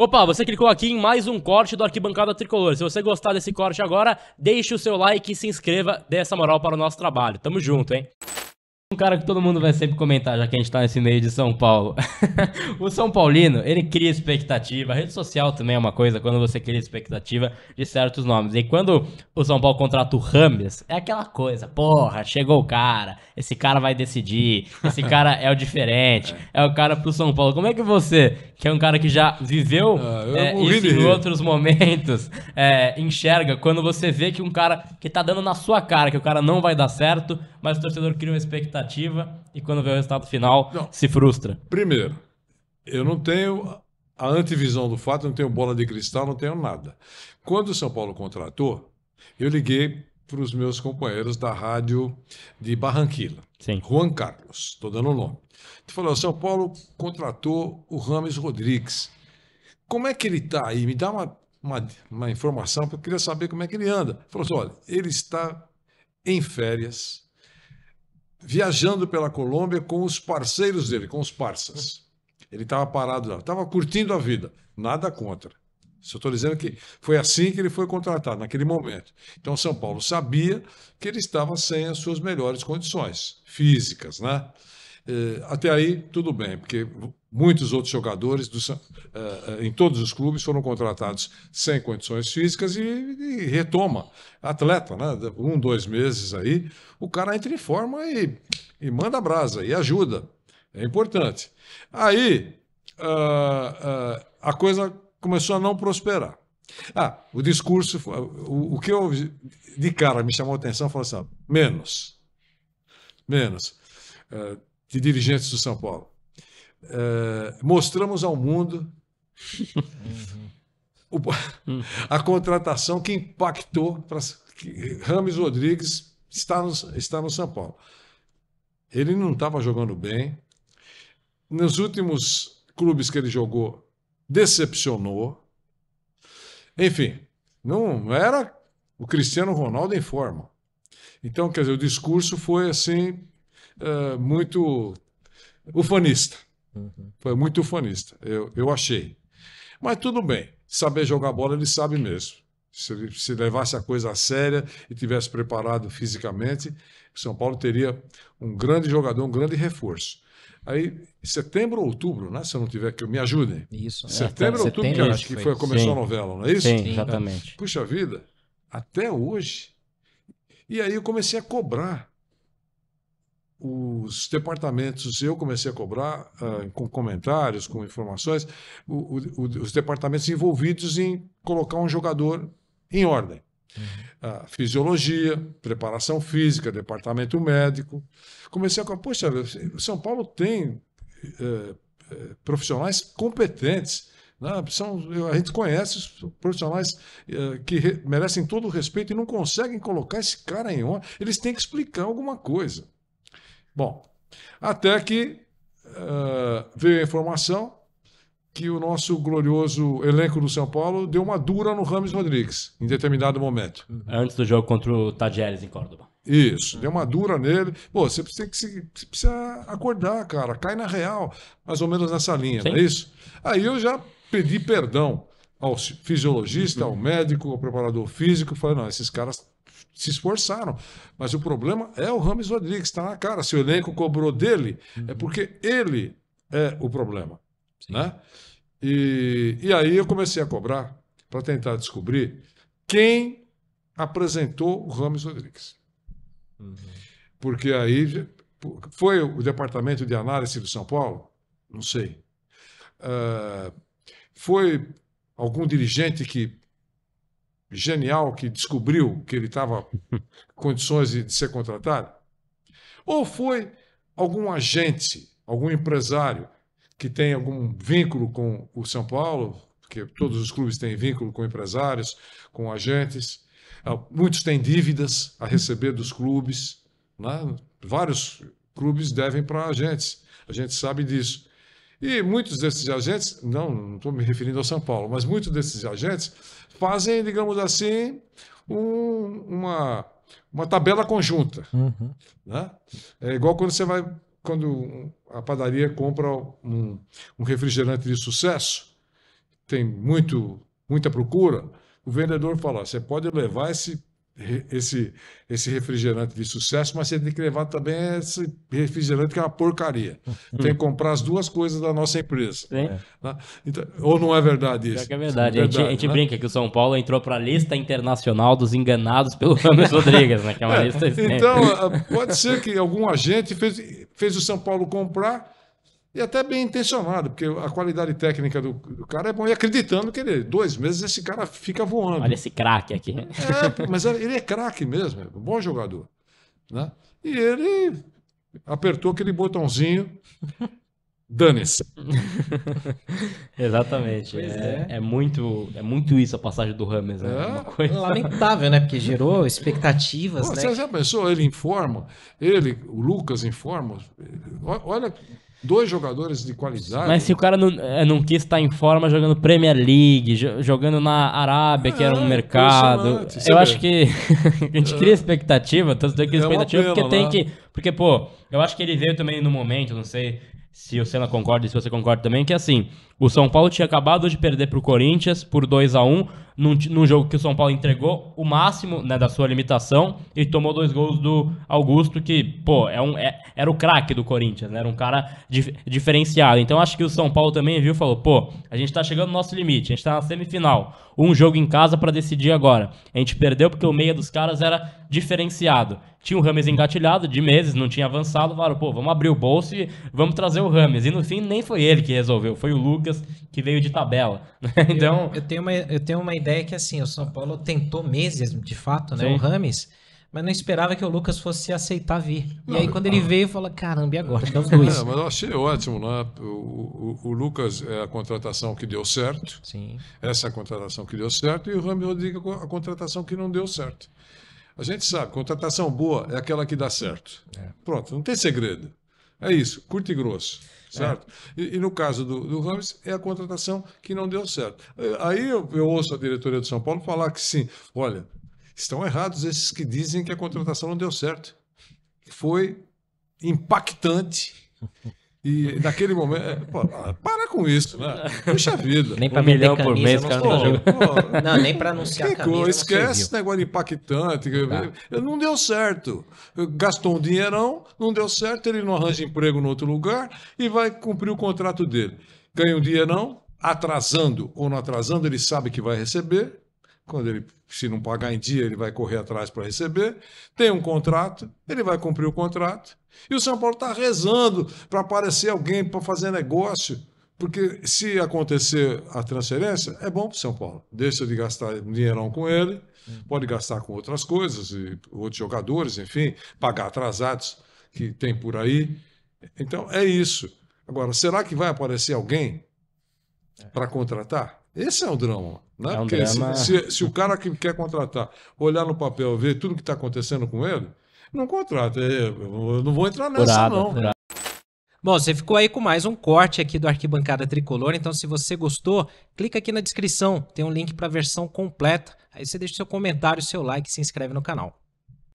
Opa, você clicou aqui em mais um corte do Arquibancada Tricolor. Se você gostar desse corte agora, deixe o seu like e se inscreva, dê essa moral para o nosso trabalho. Tamo junto, hein? Um cara que todo mundo vai sempre comentar, já que a gente tá nesse meio de São Paulo. o São Paulino, ele cria expectativa. A rede social também é uma coisa, quando você cria expectativa de certos nomes. E quando o São Paulo contrata o Rames, é aquela coisa, porra, chegou o cara, esse cara vai decidir, esse cara é o diferente, é o cara pro São Paulo. Como é que você, que é um cara que já viveu ah, é, isso em outros momentos, é, enxerga quando você vê que um cara que tá dando na sua cara que o cara não vai dar certo, mas o torcedor cria uma expectativa expectativa e quando vê o resultado final não. se frustra? Primeiro, eu não tenho a antevisão do fato, não tenho bola de cristal, não tenho nada. Quando o São Paulo contratou, eu liguei para os meus companheiros da rádio de Barranquilla, Sim. Juan Carlos, estou dando o nome. Ele falou: São Paulo contratou o Rames Rodrigues. Como é que ele está aí? Me dá uma, uma, uma informação, porque eu queria saber como é que ele anda. Ele falou assim: olha, ele está em férias, viajando pela Colômbia com os parceiros dele, com os parças. Ele estava parado lá, estava curtindo a vida, nada contra. Só estou dizendo que foi assim que ele foi contratado, naquele momento. Então, São Paulo sabia que ele estava sem as suas melhores condições físicas, né? Eh, até aí, tudo bem, porque muitos outros jogadores do, eh, eh, em todos os clubes foram contratados sem condições físicas e, e retoma. Atleta, né? um, dois meses aí, o cara entra em forma e, e manda brasa, e ajuda. É importante. Aí, Uh, uh, a coisa começou a não prosperar. Ah, o discurso, o, o que eu de cara me chamou a atenção foi assim: menos. Menos. Uh, de dirigentes do São Paulo. Uh, mostramos ao mundo o, a contratação que impactou para Rames Rodrigues está no, está no São Paulo. Ele não estava jogando bem. Nos últimos clubes que ele jogou, decepcionou. Enfim, não era o Cristiano Ronaldo em forma. Então, quer dizer, o discurso foi assim uh, muito ufanista. Uhum. Foi muito ufanista, eu, eu achei. Mas tudo bem, saber jogar bola ele sabe mesmo. Se, se levasse a coisa a séria e tivesse preparado fisicamente, São Paulo teria um grande jogador, um grande reforço. Aí, setembro ou outubro, né? Se eu não tiver que me ajudem. Isso. É, setembro ou é, outubro, setembro, que acho que foi, foi começou Sim. a novela, não é isso? Sim, é. exatamente. Puxa vida, até hoje. E aí eu comecei a cobrar os departamentos, eu comecei a cobrar uh, com comentários, com informações, o, o, os departamentos envolvidos em colocar um jogador em ordem. Uh, fisiologia, preparação física, departamento médico. Comecei a cobrar, poxa, São Paulo tem uh, profissionais competentes. Né? São, a gente conhece os profissionais eh, que re, merecem todo o respeito e não conseguem colocar esse cara em ordem. Eles têm que explicar alguma coisa. Bom, até que uh, veio a informação que o nosso glorioso elenco do São Paulo deu uma dura no Ramos Rodrigues em determinado momento. Antes do jogo contra o Tajeres em Córdoba. Isso, deu uma dura nele. Pô, você precisa, você precisa acordar, cara. Cai na real, mais ou menos nessa linha, Sim. não é isso? Aí eu já pedi perdão ao fisiologista, ao uhum. médico, ao preparador físico. Falei, não, esses caras se esforçaram. Mas o problema é o Rames Rodrigues, está na cara. Se o elenco cobrou dele, é uhum. é porque ele é o problema. Né? E, e aí eu comecei a cobrar para tentar descobrir quem apresentou o Rames Rodrigues. Uhum. Porque aí foi o departamento de análise de São Paulo? Não sei. Uh, foi algum dirigente que genial que descobriu que ele estava com condições de, de ser contratado? Ou foi algum agente, algum empresário que tem algum vínculo com o São Paulo, porque todos os clubes têm vínculo com empresários, com agentes, ah, muitos têm dívidas a receber dos clubes, né? vários clubes devem para agentes, a gente sabe disso. E muitos desses agentes, não, estou me referindo ao São Paulo, mas muitos desses agentes fazem, digamos assim, um, uma, uma tabela conjunta. Uhum. Né? É igual quando você vai, quando a padaria compra um, um refrigerante de sucesso, tem muito, muita procura, o vendedor fala: você pode levar esse esse, esse refrigerante de sucesso, mas você tem que levar também esse refrigerante que é uma porcaria. Tem que comprar as duas coisas da nossa empresa. Né? Então, ou não é verdade isso? É, é verdade. É verdade. a gente, a gente né? brinca que o São Paulo entrou para a lista internacional dos enganados pelo Ramos Rodrigues, né? que é uma lista Então, ah, pode ser que algum agente fez, fez o São Paulo comprar e até bem intencionado, porque a qualidade técnica do, do cara é bom. E acreditando que ele, dois meses, esse cara fica voando. Olha esse craque aqui. É, mas é, ele é craque mesmo, é um bom jogador. Né? E ele apertou aquele botãozinho dane-se. Exatamente. É, é. é, muito, é muito isso a passagem do Rames. Né? É. Coisa... Lamentável, né? Porque gerou expectativas. Pô, né? Você já pensou? Ele informa, ele, o Lucas informa. Olha, dois jogadores de qualidade. Mas se o cara não, é, não quis estar em forma jogando Premier League, jogando na Arábia, que era um é, mercado. Eu acho que a gente cria é. expectativa, tanto que expectativa, porque tem né? que. Porque, pô, eu acho que ele veio também no momento, não sei se o Senna concorda e se você concorda também, que é assim, o São Paulo tinha acabado de perder para o Corinthians por 2 a 1 num, num jogo que o São Paulo entregou o máximo né, da sua limitação e tomou dois gols do Augusto, que, pô, é um, é, era o craque do Corinthians, né, era um cara dif, diferenciado. Então acho que o São Paulo também viu falou, pô, a gente está chegando no nosso limite, a gente está na semifinal, um jogo em casa para decidir agora. A gente perdeu porque o meia dos caras era diferenciado. Tinha o Rames engatilhado de meses, não tinha avançado. Falaram, pô, vamos abrir o bolso e vamos trazer o Rames. E no fim, nem foi ele que resolveu, foi o Lucas que veio de tabela. então. Eu, eu, tenho uma, eu tenho uma ideia que, assim, o São Paulo tentou meses, de fato, né? Sim. O Rames mas não esperava que o Lucas fosse aceitar vir. Não, e aí quando ele ah. veio, falou, caramba, e agora? Dá então, os é, dois. É, mas eu achei ótimo, né? O, o, o, Lucas é a contratação que deu certo. Sim. Essa é a contratação que deu certo. E o Rami Rodrigues é a contratação que não deu certo. A gente sabe, contratação boa é aquela que dá certo. É. Pronto, não tem segredo. É isso, curto e grosso. É. Certo? É. E, e, no caso do, do Ramos, é a contratação que não deu certo. Aí eu, eu ouço a diretoria do São Paulo falar que sim, olha, estão errados esses que dizem que a contratação não deu certo. Foi impactante E naquele momento, é, pô, para com isso, né? Puxa vida. Nem para um milhão por mês, não, cara Não, não, não, nem para anunciar que camisa. esquece esse negócio de impactante. Tá. Não deu certo. Gastou um dinheirão, não deu certo, ele não arranja emprego em outro lugar e vai cumprir o contrato dele. Ganha um dinheirão, atrasando ou não atrasando, ele sabe que vai receber, quando ele, se não pagar em dia, ele vai correr atrás para receber. Tem um contrato, ele vai cumprir o contrato. E o São Paulo está rezando para aparecer alguém para fazer negócio. Porque se acontecer a transferência, é bom para o São Paulo. Deixa de gastar dinheirão com ele, pode gastar com outras coisas, e outros jogadores, enfim, pagar atrasados que tem por aí. Então é isso. Agora, será que vai aparecer alguém para contratar? Esse é o drama. Né? É um Porque drama... se, se, se, o cara que quer contratar olhar no papel ver tudo que está acontecendo com ele, não contrata. É, eu não vou entrar nessa, não. Bom, você ficou aí com mais um corte aqui do Arquibancada Tricolor, então se você gostou, clica aqui na descrição, tem um link para a versão completa. Aí você deixa seu comentário, seu like e se inscreve no canal.